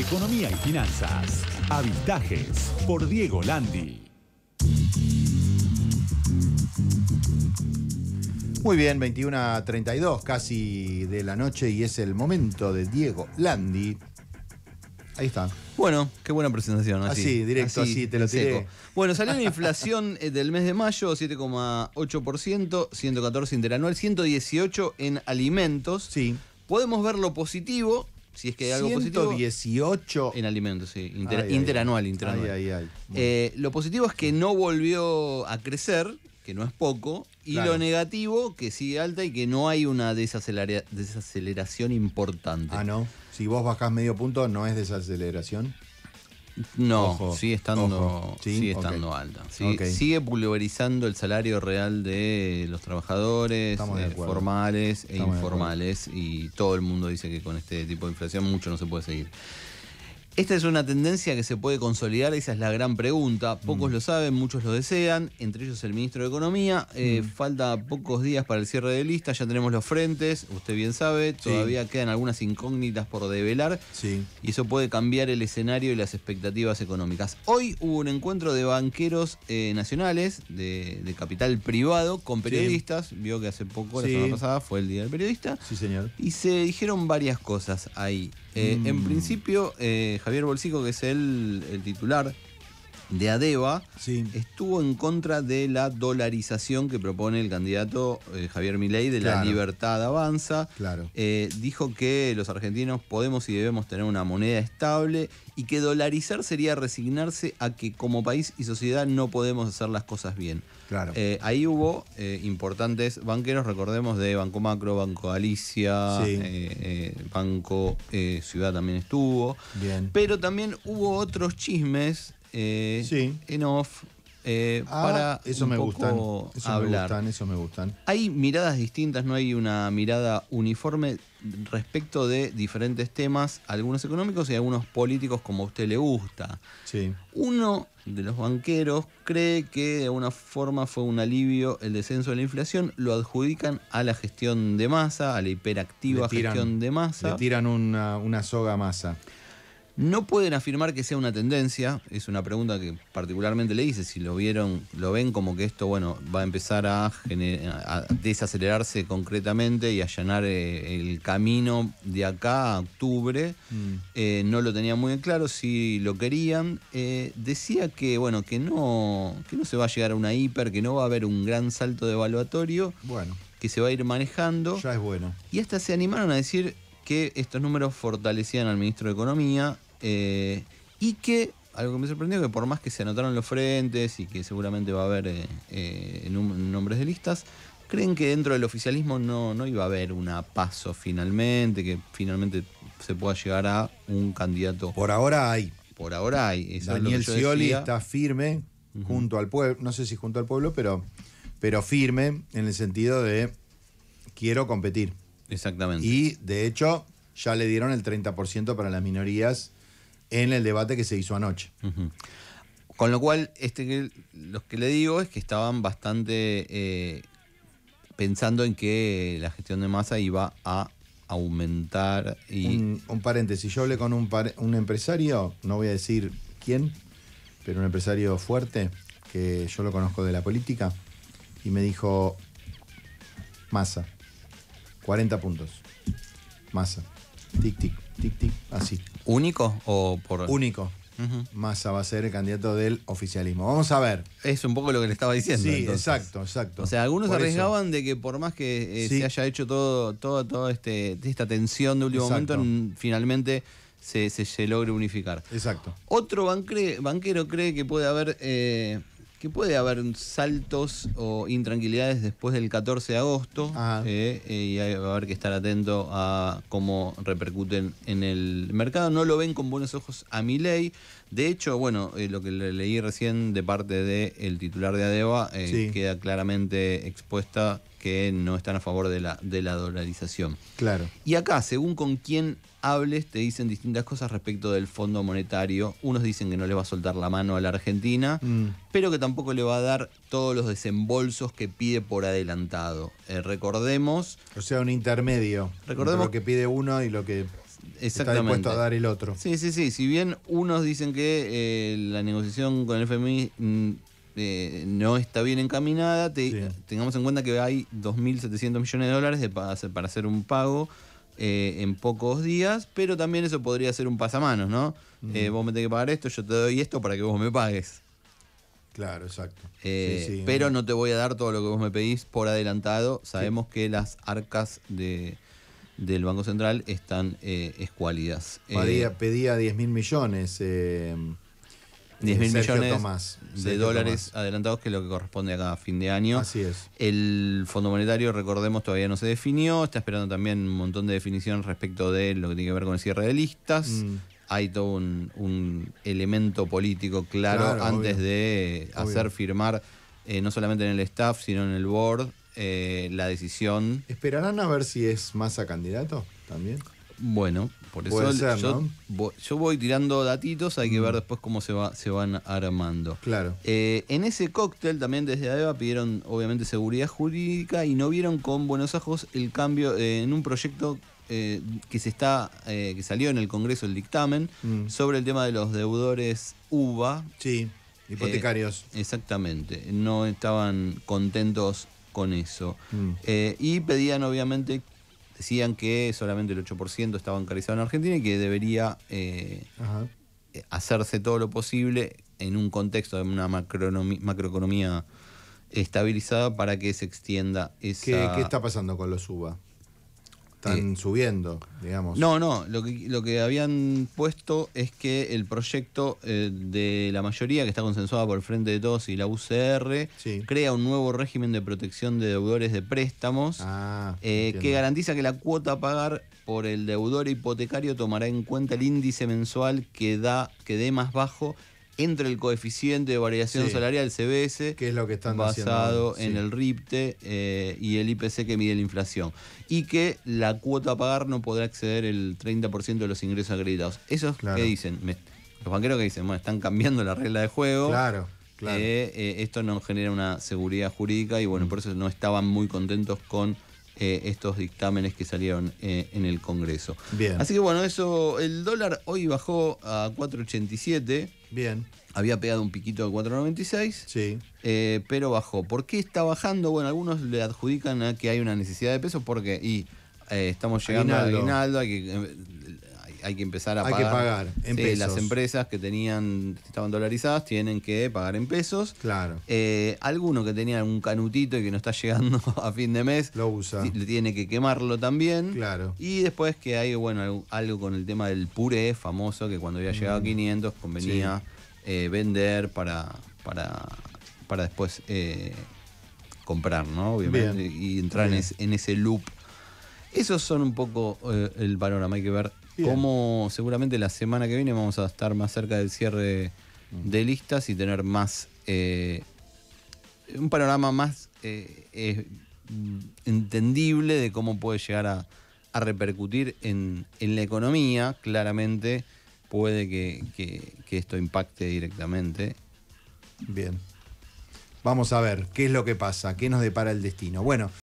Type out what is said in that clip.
Economía y Finanzas. Habitajes por Diego Landi. Muy bien, 21 a 32 casi de la noche y es el momento de Diego Landi. Ahí está. Bueno, qué buena presentación. Así, directo, así, te lo tiré. Bueno, salió la inflación eh, del mes de mayo, 7,8%, 114 interanual, 118 en alimentos. Sí. Podemos ver lo positivo, si es que hay algo 118. positivo. En alimentos, sí. interanual, interanual. Eh, lo positivo es que no volvió a crecer, que no es poco, y lo negativo, que sigue alta y que no hay una desaceleración importante. Ah, no. Si vos bajás medio punto, ¿no es desaceleración? No, sigue estando, estando alta. Sigue, pulverizando el salario real de los trabajadores eh, formales e informales y todo el mundo dice que con este tipo de inflación mucho no se puede seguir. Esta es una tendencia que se puede consolidar, esa es la gran pregunta. Pocos mm. lo saben, muchos lo desean, entre ellos el ministro de Economía. Eh, mm. Falta pocos días para el cierre de lista, ya tenemos los frentes, usted bien sabe, todavía quedan algunas incógnitas por develar. Sí. Y eso puede cambiar el escenario y las expectativas económicas. Hoy hubo un encuentro de banqueros eh, nacionales, de, capital privado, con periodistas. Vio que hace poco, la semana pasada, fue el Día del Periodista. Sí, señor. Y se dijeron varias cosas ahí. Eh, en mm. principio, eh, Javier Bolsico, que es el titular de ADEBA estuvo en contra de la dolarización que propone el candidato eh, Javier Milei de la libertad avanza. Claro. Eh, dijo que los argentinos podemos y debemos tener una moneda estable y que dolarizar sería resignarse a que como país y sociedad no podemos hacer las cosas bien. Claro. Eh, ahí hubo importantes banqueros, recordemos de Banco Macro, Banco Alicia, Banco Ciudad también estuvo. Bien. Pero también hubo otros chismes eh, sí. en off. para eso me gustan. hablar. me Hay miradas distintas, no hay una mirada uniforme respecto de diferentes temas, algunos económicos y algunos políticos como a usted le gusta. Uno de los banqueros cree que de alguna forma fue un alivio el descenso de la inflación, lo adjudican a la gestión de masa, a la hiperactiva gestión de masa. Le tiran una, una soga a masa. No pueden afirmar que sea una tendencia, es una pregunta que particularmente le hice, si lo vieron, lo ven como que esto, bueno, va a empezar a, desacelerarse concretamente y a allanar eh, el camino de acá a octubre. Mm. Eh, no lo tenía muy claro si lo querían. Eh, decía que, bueno, que no, que no se va a llegar a una hiper, que no va a haber un gran salto de evaluatorio. Bueno. Que se va a ir manejando. Ya es bueno. Y hasta se animaron a decir, que estos números fortalecían al ministro de Economía eh, y que, algo que me sorprendió, que por más que se anotaron los frentes y que seguramente va a haber eh, eh nombres de listas, creen que dentro del oficialismo no, no iba a haber una paso finalmente, que finalmente se pueda llegar a un candidato. Por ahora hay. Por ahora hay. Daniel Scioli está firme junto al pueblo, no sé si junto al pueblo, pero, pero firme en el sentido de quiero competir. Exactamente. Y de hecho, ya le dieron el 30% para las minorías en el debate que se hizo anoche. Con lo cual, este, lo que le digo es que estaban bastante eh, pensando en que la gestión de masa iba a aumentar y... Un, paréntesis, yo hablé con un, un empresario, no voy a decir quién, pero un empresario fuerte, que yo lo conozco de la política, y me dijo, masa, 40 puntos. Massa. Tic, tic, tic, tic, así. ¿Único o por.? Único. masa Massa va a ser el candidato del oficialismo. Vamos a ver. Es un poco lo que le estaba diciendo. Sí, exacto, exacto. O sea, algunos arriesgaban de que por más que eh, se haya hecho todo, todo, todo este, esta tensión de último momento, finalmente se, se, logre unificar. Exacto. Otro banquero cree que puede haber eh, que puede haber saltos o intranquilidades después del 14 de agosto eh, eh, y hay, va a haber que estar atento a cómo repercuten en el mercado. No lo ven con buenos ojos a mi ley. De hecho, bueno, eh, lo que le leí recién de parte del titular de Adeba eh, queda claramente expuesta que no están a favor de la, de la dolarización. Claro. Y acá, según con quién hables, te dicen distintas cosas respecto del Fondo Monetario. Unos dicen que no le va a soltar la mano a la Argentina, mm. pero que tampoco le va a dar todos los desembolsos que pide por adelantado. Eh, recordemos. O sea, un intermedio. Recordemos. Lo que pide uno y lo que está dispuesto a dar el otro. Sí, sí, sí. Si bien unos dicen que eh, la negociación con el FMI mm, eh, no está bien encaminada, tengamos en cuenta que hay 2.700 millones de dólares de, para, hacer, un pago eh, en pocos días, pero también eso podría ser un pasamanos, ¿no? vos me tenés que pagar esto, yo te doy esto para que vos me pagues. Claro, exacto. pero no te voy a dar todo lo que vos me pedís por adelantado. Sabemos que las arcas de, del Banco Central están eh, escuálidas. Eh, pedía 10 mil millones. Eh, 10 eh, mil millones de dólares adelantados, que es lo que corresponde a cada fin de año. Así es. El Fondo Monetario, recordemos, todavía no se definió. Está esperando también un montón de definición respecto de lo que tiene que ver con el cierre de listas. Mm. Hay todo un, elemento político claro, antes de hacer firmar, eh, no solamente en el staff, sino en el board, eh, la decisión. ¿Esperarán a ver si es masa candidato también? Bueno, por eso yo, voy, yo, voy tirando datitos, hay que mm. ver después cómo se, va, se van armando. Claro. Eh, en ese cóctel también desde Aeva pidieron obviamente seguridad jurídica y no vieron con buenos ojos el cambio eh, en un proyecto que se está que salió en el Congreso el dictamen mm. sobre el tema de los deudores UBA. Sí, hipotecarios. exactamente, no estaban contentos con eso. Mm. Eh, y pedían, obviamente, decían que solamente el 8% estaba bancarizado en Argentina y que debería eh, hacerse todo lo posible en un contexto de una macroeconomía estabilizada para que se extienda esa... ¿Qué, qué está pasando con los UBA? están eh, subiendo, digamos. No, no, lo que, lo que habían puesto es que el proyecto eh, de la mayoría, que está consensuada por el Frente de Todos y la UCR, crea un nuevo régimen de protección de deudores de préstamos ah, eh, que garantiza que la cuota a pagar por el deudor hipotecario tomará en cuenta el índice mensual que, da, que dé más bajo entre el coeficiente de variación salarial CBS, que es lo que están basado en el RIPTE eh, y el IPC que mide la inflación, y que la cuota a pagar no podrá exceder el 30% de los ingresos acreditados. Eso que dicen, los banqueros que dicen, bueno, están cambiando la regla de juego. Claro. Claro. Eh, eh, esto no genera una seguridad jurídica y bueno, mm. por eso no estaban muy contentos con eh, estos dictámenes que salieron eh, en el Congreso. Bien. Así que bueno, eso, el dólar hoy bajó a 4.87. Bien. Había pegado un piquito de 4.96. Sí. Eh, pero bajó. ¿Por qué está bajando? Bueno, algunos le adjudican a que hay una necesidad de peso porque y estamos llegando al aguinaldo, a que hay que empezar a pagar. Hay que pagar Las empresas que tenían, estaban dolarizadas tienen que pagar en pesos. Claro. Eh, alguno que tenía un canutito y que no está llegando a fin de mes. Lo usa. Tiene que quemarlo también. Claro. Y después que hay, bueno, algo, con el tema del puré famoso, que cuando había llegado a 500 mm. convenía eh, vender para, para, para después eh, comprar, ¿no? Obviamente. Y entrar en, ese loop. Esos son un poco eh, el panorama. Hay que ver como seguramente la semana que viene vamos a estar más cerca del cierre mm. de listas y tener más eh, un panorama más eh, eh, entendible de cómo puede llegar a, repercutir en, la economía. Claramente puede que, que esto impacte directamente. Bien. Vamos a ver qué es lo que pasa, qué nos depara el destino. Bueno.